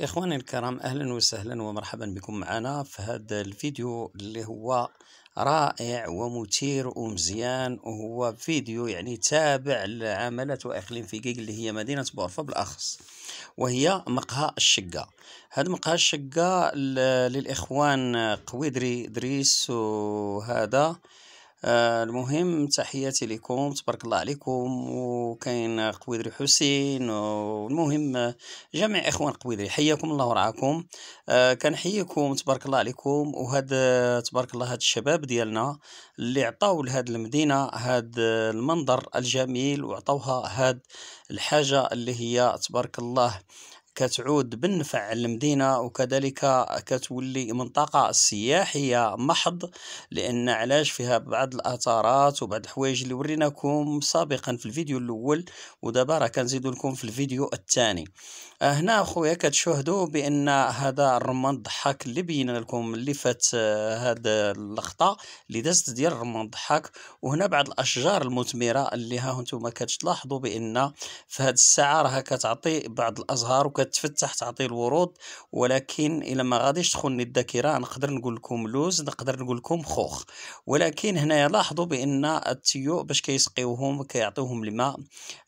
إخواني الكرام أهلا وسهلا ومرحبا بكم معنا في هذا الفيديو اللي هو رائع ومثير ومزيان وهو فيديو يعني تابع لعملات واقليم في جيج اللي هي مدينة بورفا بالأخص وهي مقهى الشقة هذا مقهى الشقة للإخوان قويدري دريس وهذا آه، المهم تحياتي لكم تبارك الله عليكم وكاين قويدري حسين والمهم جميع اخوان قويدري حياكم الله ورعاكم آه، كنحييكم تبارك الله عليكم وهاد تبارك الله هاد الشباب ديالنا اللي عطاو لهاد المدينه هاد المنظر الجميل وعطوها هاد الحاجه اللي هي تبارك الله كتعود بالنفع للمدينة وكذلك كتولي منطقة سياحية محض لأن علاش فيها بعض الأثارات وبعض الحوايج اللي وريناكم سابقا في الفيديو الأول ودابا راه كنزيدو لكم في الفيديو الثاني هنا خويا كتشوهدوا بان هذا الرمان ضحاك اللي بينا لكم اللي فات آه، هاد اللقطه اللي دازت ديال الرمان ضحاك وهنا بعض الاشجار المثمره اللي ها انتم كتلاحظوا بان في هاد الساعه راه كتعطي بعض الازهار وكتفتح تعطي الورود ولكن الى ما غاديش تخوني الذاكره نقدر نقول لكم لوز نقدر نقول لكم خوخ ولكن هنا لاحظوا بان التيو باش كيسقيوهم كيعطيوهم الماء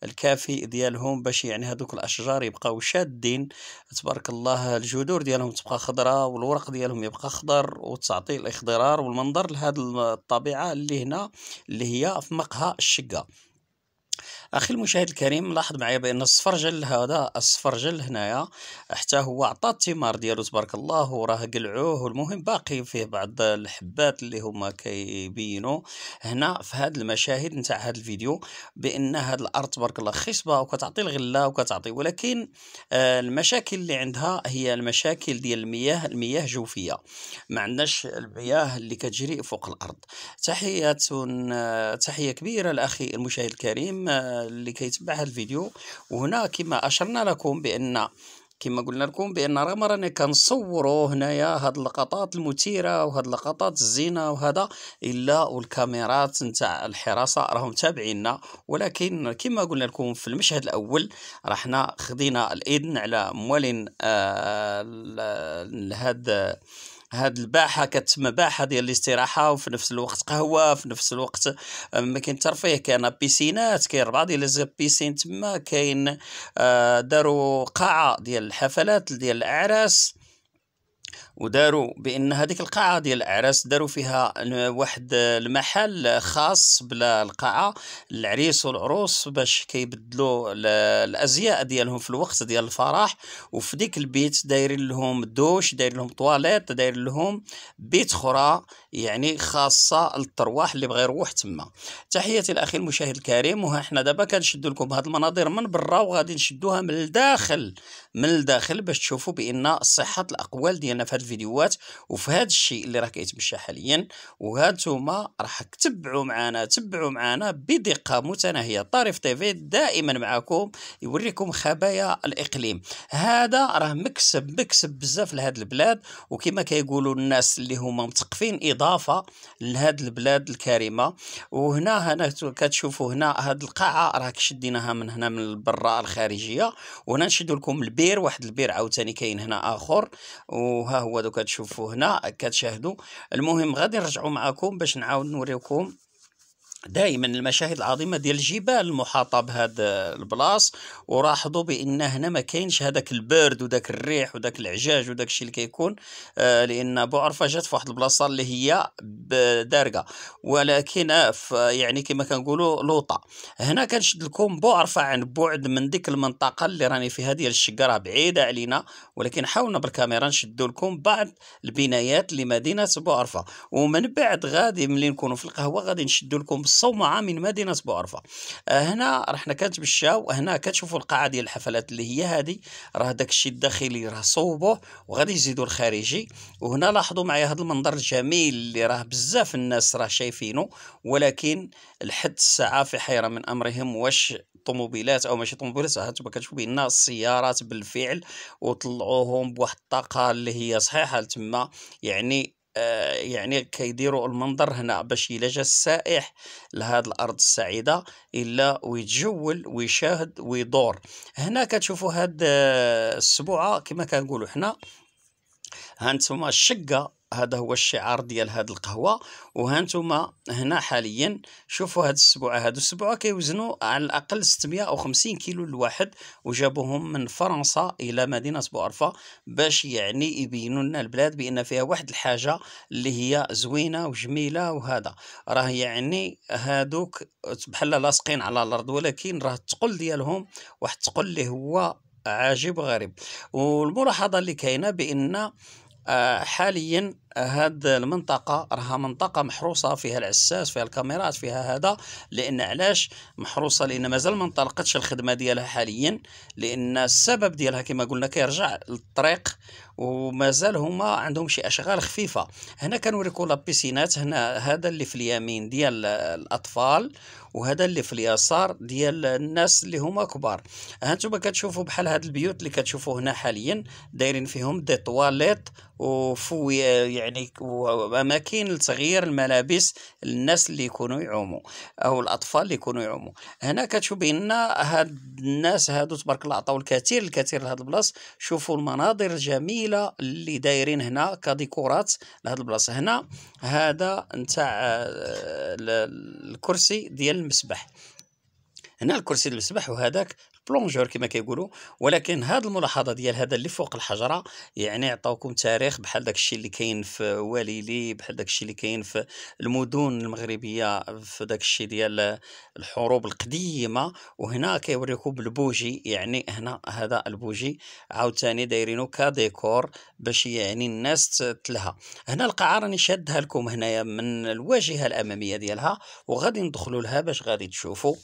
الكافي ديالهم باش يعني هذوك الاشجار يبقاو شاد حادين تبارك الله الجذور ديالهم تبقى خضراء والورق ديالهم يبقى خضر وتعطي الاخضرار والمنظر لهذه الطبيعه اللي هنا اللي هي في مقهى الشقه اخي المشاهد الكريم لاحظ معايا بان الصفرجل هذا الصفرجل هنايا حتى هو عطى الثمار ديالو تبارك الله وراه قلعوه والمهم باقي فيه بعض الحبات اللي هما كيبينوا هنا في هذه المشاهد نتاع هذا الفيديو بان هذا الارض تبارك الله خصبه وكتعطي الغله وكتعطي ولكن آه، المشاكل اللي عندها هي المشاكل ديال المياه المياه جوفيه ما عندناش المياه اللي كتجري فوق الارض تحيه آه، تحيه كبيره لاخي المشاهد الكريم آه، اللي كيتبع هذا الفيديو وهنا كما اشرنا لكم بان كما قلنا لكم بان رغم رانا كنصوروا هنايا هاد اللقطات المثيره وهاد اللقطات الزينه وهذا الا والكاميرات نتاع الحراسه راهم تابعينا ولكن كما قلنا لكم في المشهد الاول راه حنا خدينا الاذن على موالين آه هاد هاد الباحه كتسمى باحه ديال الاستراحه وفي نفس الوقت قهوه في نفس الوقت آه، كاين ترفيه كاين بيسينات كاين ربعه ديال لي بيسين تما كاين آه، داروا قاعه ديال الحفلات ديال الاعراس وداروا بان هذيك القاعه ديال الاعراس داروا فيها واحد المحل خاص بلا القاعه العريس والعروس باش كيبدلوا الازياء ديالهم في الوقت ديال الفرح وفي ديك البيت دايرين لهم دوش دايرين لهم طواليت دايرين لهم بيت اخرى يعني خاصه للترواح اللي بغى يروح تما تحياتي الاخي المشاهد الكريم وها حنا دابا كنشدوا لكم هذه المناظر من برا وغادي نشدوها من الداخل من الداخل باش تشوفوا بان صحه الاقوال ديالنا في هاد الفيديوهات وفي هاد الشيء اللي راه كيتمشى حاليا وهانتوما راح تتبعوا معنا تبعوا معنا بدقه متناهيه طريف في دائما معكم يوريكم خبايا الاقليم هذا راه مكسب مكسب بزاف لهذه البلاد وكما كيقولوا الناس اللي هما متقفين اضافه لهذه البلاد الكريمه وهنا هنا كتشوفوا هنا هذه القاعه راه شديناها من هنا من برا الخارجيه وهنا نشد لكم البيت بير واحد البير عاوتاني كاين هنا اخر وها هو دوكا تشوفوا هنا كتشاهدوا المهم غادي نرجعوا معكم باش نعاود نوريكم دائما المشاهد العظيمه ديال الجبال المحاطه بهذا البلاص ولاحظوا بان هنا ما كاينش هذاك البرد وداك الريح وداك العجاج وداك الشيء اللي كيكون آه، لان بوعرفه جات في واحد البلاصه اللي هي دارقه ولكن آه، يعني كما كنقولوا لوطه هنا كنشد لكم بوعرفه عن بعد من ديك المنطقه اللي راني فيها ديال الشقره بعيده علينا ولكن حاولنا بالكاميرا نشدوا لكم بعض البنايات لمدينه بوعرفه ومن بعد غادي ملي نكونوا في القهوه غادي نشدوا لكم الصومعه من مدينه بوعرفه آه، هنا رحنا كنتمشاو هنا كتشوفوا القاعه ديال الحفلات اللي هي هذه راه داك الشيء الداخلي راه صوبوه وغادي يزيدوا الخارجي وهنا لاحظوا معايا هذا المنظر الجميل اللي راه بزاف الناس راه شايفينه ولكن لحد الساعه في حيره من امرهم واش الطوموبيلات او ماشي طوموبيلات هانتوما كتشوفوا بان السيارات بالفعل وطلعوهم بواحد الطاقه اللي هي صحيحه تما يعني آه، يعني كيديروا المنظر هنا باش جا السائح لهاد الارض السعيده الا ويتجول ويشاهد ويدور هنا كتشوفوا هاد آه، السبوعه كما كنقولوا حنا هانتوما الشقة هذا هو الشعار ديال هاد القهوه وهانتوما هنا حاليا شوفوا هاد السبوعه هادو السبوعه كيوزنوا على الاقل 650 كيلو الواحد وجابوهم من فرنسا الى مدينه بوعرفه باش يعني يبينوا لنا البلاد بان فيها واحد الحاجه اللي هي زوينه وجميله وهذا راه يعني هادوك بحال لاصقين على الارض ولكن راه الثقل ديالهم واحد الثقل اللي هو عجيب غريب والملاحظه اللي كاينه بان آه، حاليا هاد المنطقة راها منطقة محروسة فيها العساس فيها الكاميرات فيها هذا لأن علاش محروسة لأن مازال ما انطلقتش الخدمة ديالها حاليا لأن السبب ديالها كما قلنا كيرجع للطريق ومازال هما عندهم شي اشغال خفيفه هنا كنوريكم لابيسينات هنا هذا اللي في اليمين ديال الاطفال وهذا اللي في اليسار ديال الناس اللي هما كبار هانتوما كتشوفوا بحال هاد البيوت اللي كتشوفوا هنا حاليا دايرين فيهم دي طواليت وفوي يعني اماكن لتغيير الملابس للناس اللي يكونوا يعوموا او الاطفال اللي يكونوا يعوموا هنا كتشوف بان هاد الناس هادو تبارك الله عطاو الكثير الكثير لهاد البلاصه شوفوا المناظر الجميله اللي دايرين هنا كديكورات لهاد البلاصه هنا هذا نتاع آه، الكرسي ديال المسبح هنا الكرسي ديال المسبح وهذاك بلونجور كما كيقولوا ولكن هذه الملاحظه ديال هذا اللي فوق الحجره يعني عطاوكم تاريخ بحال داك الشيء اللي كاين في واليلي بحال داك الشيء اللي كاين في المدن المغربيه في داك الشيء ديال الحروب القديمه وهنا كيوريكم البوجي يعني هنا هذا البوجي عاوتاني دايرينو كديكور باش يعني الناس تلها هنا القاعه راني شادها لكم هنايا من الواجهه الاماميه ديالها وغادي ندخلوا لها باش غادي تشوفوا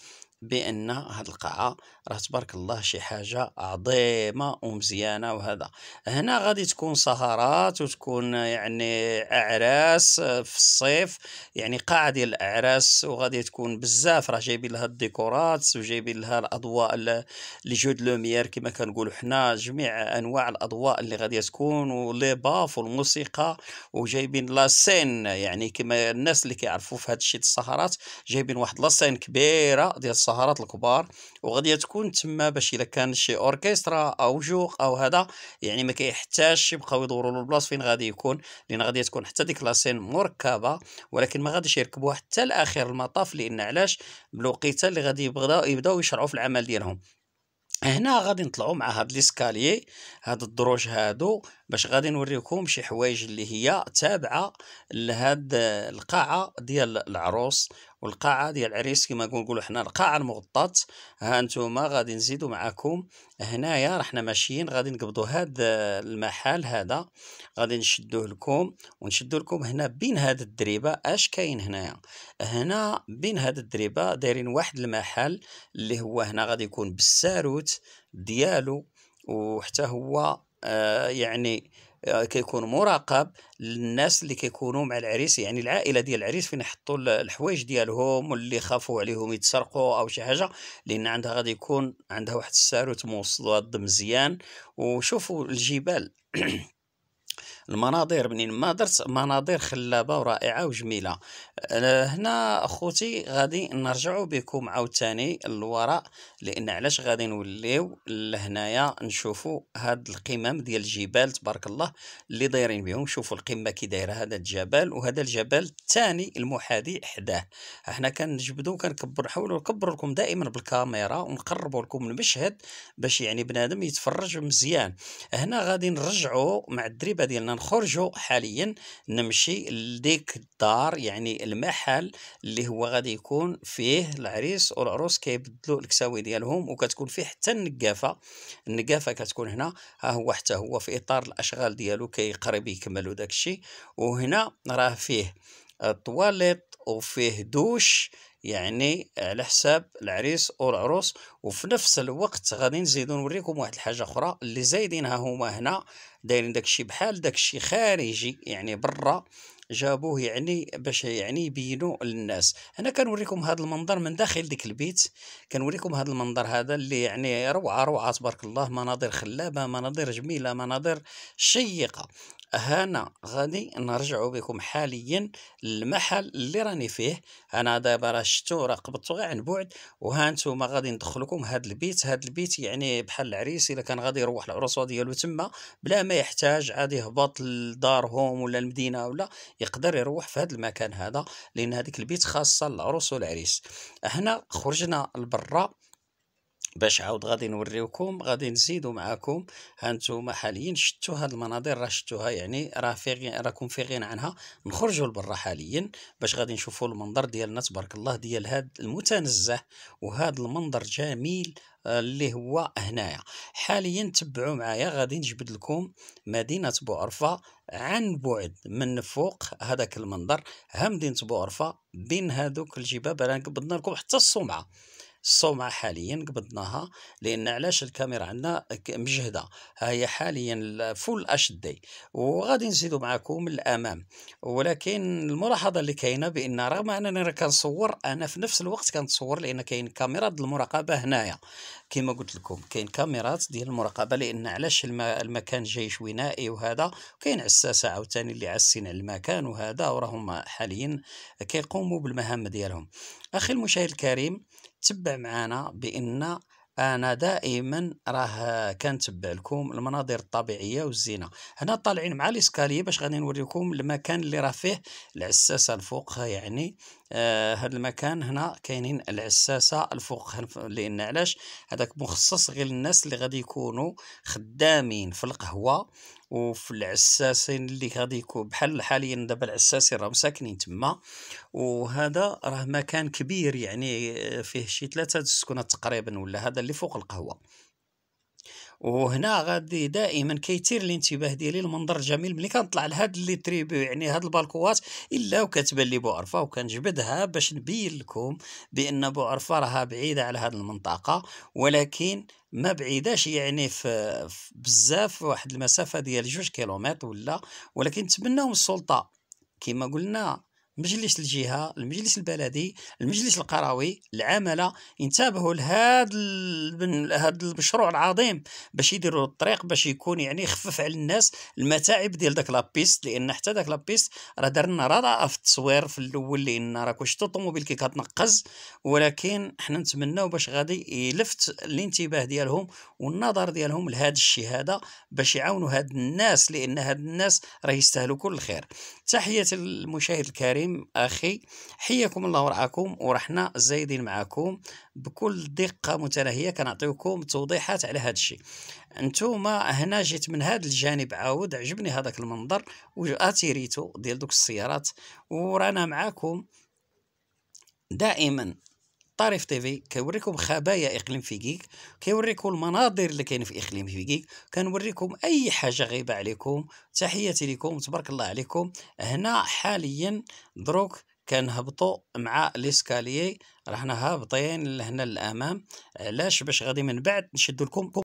بان هاد القاعه راه تبارك الله شي حاجه عظيمه ومزيانه وهذا هنا غادي تكون سهرات وتكون يعني اعراس في الصيف يعني قاعه ديال الاعراس وغادي تكون بزاف راه جايبين لها الديكورات وجايبين لها الاضواء لي جو دو لوميير كما كنقولوا حنا جميع انواع الاضواء اللي غادي تكون ولي باف والموسيقى وجايبين لا سين يعني كما الناس اللي كيعرفوا في هذا الشيء السهرات جايبين واحد لا سين كبيره ديال السهرات الكبار وغادي تكون تما باش الا كان شي اوركسترا او جوق او هذا يعني ما كيحتاجش يبقاو يدوروا له فين غادي يكون لان غادي تكون حتى ديك لاسين مركبه ولكن ما غاديش يركبوها حتى لاخر المطاف لان علاش بالوقيته اللي غادي يبداو يشرعوا في العمل ديالهم هنا غادي نطلعوا مع هاد ليسكاليي هاد الدروج هادو باش غادي نوريكم شي حوايج اللي هي تابعه لهاد القاعه ديال العروس والقاعه ديال العريس كما نقولوا حنا القاعه المغطاه ها انتم غادي نزيدوا معكم هنايا رحنا ماشيين غادي نقبضوا هذا المحل هذا غادي نشدوه لكم ونشدو لكم هنا بين هاد الدريبه اش كاين هنايا هنا بين هاد الدريبه دايرين واحد المحل اللي هو هنا غادي يكون بالساروت ديالو وحتى هو آه يعني آه، كيكون مراقب للناس اللي كيكونوا مع العريس يعني العائله ديال العريس فين يحطوا الحوايج ديالهم واللي خافوا عليهم يتسرقوا او شي حاجه لان عندها غادي يكون عندها واحد الساروت موصل مزيان وشوفوا الجبال المناظر منين ما درت مناظر خلابه ورائعه وجميله آه، هنا اخوتي غادي نرجعوا بكم عاوتاني للوراء لان علاش غادي نوليو لهنايا نشوفوا هاد القمم ديال الجبال تبارك الله اللي دايرين بهم شوفوا القمه كي دايره هذا الجبل وهذا الجبل الثاني المحادي حداه احنا كنجبدوا كنكبر نحاولوا نكبروا لكم دائما بالكاميرا ونقربوا لكم المشهد باش يعني بنادم يتفرج مزيان هنا غادي نرجعوا مع الدريبه ديالنا نخرجوا حاليا نمشي لديك الدار يعني المحل اللي هو غادي يكون فيه العريس والعروس كيبدلوا الكساوي ديالهم وكتكون فيه حتى النقافه النقافه كتكون هنا ها هو حتى هو في اطار الاشغال ديالو كيقرب يكملوا داكشي وهنا راه فيه طواليط وفيه دوش يعني آه، على حساب العريس او العروس وفي نفس الوقت غادي نزيدو نوريكم واحد الحاجه اخرى اللي زايدينها هما هنا دايرين داكشي بحال داكشي خارجي يعني برا جابوه يعني باش يعني يبينوا للناس انا كنوريكم هذا المنظر من داخل ديك البيت كنوريكم هذا المنظر هذا اللي يعني روعه روعه تبارك الله مناظر خلابه مناظر جميله مناظر شيقه هنا غادي نرجع بكم حاليا للمحل اللي راني فيه انا دابا راه شفتو راه قبضتو غير عن بعد وها نتوما غادي ندخلكم هذا البيت هذا البيت يعني بحال العريس الا كان غادي يروح العروسه ديالو تما بلا ما يحتاج عادي يهبط لدارهم ولا المدينه ولا يقدر يروح في هذا المكان هذا لان هذيك البيت خاصه للعروس والعريس هنا خرجنا لبرا باش عاود غادي نوريوكم غادي نزيدو معاكم هانتوما حاليا شتو هاد المناظر راه شتوها يعني راه في غي راكم في فيغين عنها نخرجوا لبرا حاليا باش غادي نشوفوا المنظر ديالنا تبارك الله ديال هاد المتنزه وهاد المنظر جميل آه، اللي هو هنايا حاليا تبعوا معايا غادي نجبد لكم مدينه بوعرفه عن بعد من فوق هذاك المنظر ها مدينه بوعرفه بين هذوك الجبال انا قبضنا لكم حتى الصومعه الصومعه حاليا قبضناها لان علاش الكاميرا عندنا مجهده ها هي حاليا فول اش دي وغادي نزيدو معكم الامام ولكن الملاحظه اللي كاينه بان رغم انني كنصور انا في نفس الوقت كنتصور لان كاين كاميرات المراقبه هنايا كما قلت لكم كاين كاميرات ديال المراقبه لان علاش المكان جاي شوي نائي وهذا وكاين عساسه عاوتاني اللي عاسين على المكان وهذا وراهم حاليا كيقوموا بالمهام ديالهم اخي المشاهد الكريم تبع معانا بان انا دائما راه كنتبع لكم المناظر الطبيعيه والزينه هنا طالعين مع الاسكالي باش غادي نوريكم المكان اللي راه فيه العساسه الفوق يعني آه هذا المكان هنا كاينين العساسه الفوق لان علاش هذاك مخصص غير للناس اللي غادي يكونوا خدامين في القهوه وفي العساسين اللي غادي يكون بحال حاليا دابا العساسين راهم ساكنين تما وهذا راه مكان كبير يعني آه، فيه شي ثلاثه السكنات تقريبا ولا هذا اللي فوق القهوه وهنا غادي دائما كيثير الانتباه ديالي المنظر الجميل ملي كنطلع لهاد لي تريبو يعني هاد البالكوات الا وكتبان لي بوعرفه وكنجبدها باش نبين لكم بان بوعرفه راها بعيده على هاد المنطقه ولكن ما بعيداش يعني في بزاف واحد المسافه ديال جوج كيلومتر ولا ولكن تبناهم السلطه كما قلنا مجلس الجهه المجلس البلدي المجلس القروي العمله ينتبهوا لهذا هذا المشروع العظيم باش يديروا الطريق باش يكون يعني يخفف على الناس المتاعب ديال داك لابيست لان حتى داك لابيست راه درنا رضا في التصوير في الاول لان راه كل شتو الطوموبيل كي كتنقز ولكن حنا نتمناو باش غادي يلفت الانتباه ديالهم والنظر ديالهم لهذا الشيء هذا باش يعاونوا هاد الناس لان هاد الناس راه يستاهلوا كل خير تحيه المشاهد الكريم المهم أخي حياكم الله ورعاكم ورحنا زايدين معاكم بكل دقة متناهية كنعطيكم توضيحات على هذا الشيء نتوما هنا جيت من هذا الجانب عاود عجبني هذاك المنظر واتيريتو ديال دوك السيارات ورانا معاكم دائما تي تيفي كيوريكم خبايا اقليم فيكيك كيوريكم المناظر اللي كاين في اقليم فيكيك كنوريكم اي حاجه غايبه عليكم تحياتي لكم تبارك الله عليكم هنا حاليا دروك كنهبطوا مع ليسكاليي رحنا هابطين لهنا للامام علاش باش غادي من بعد نشدو لكم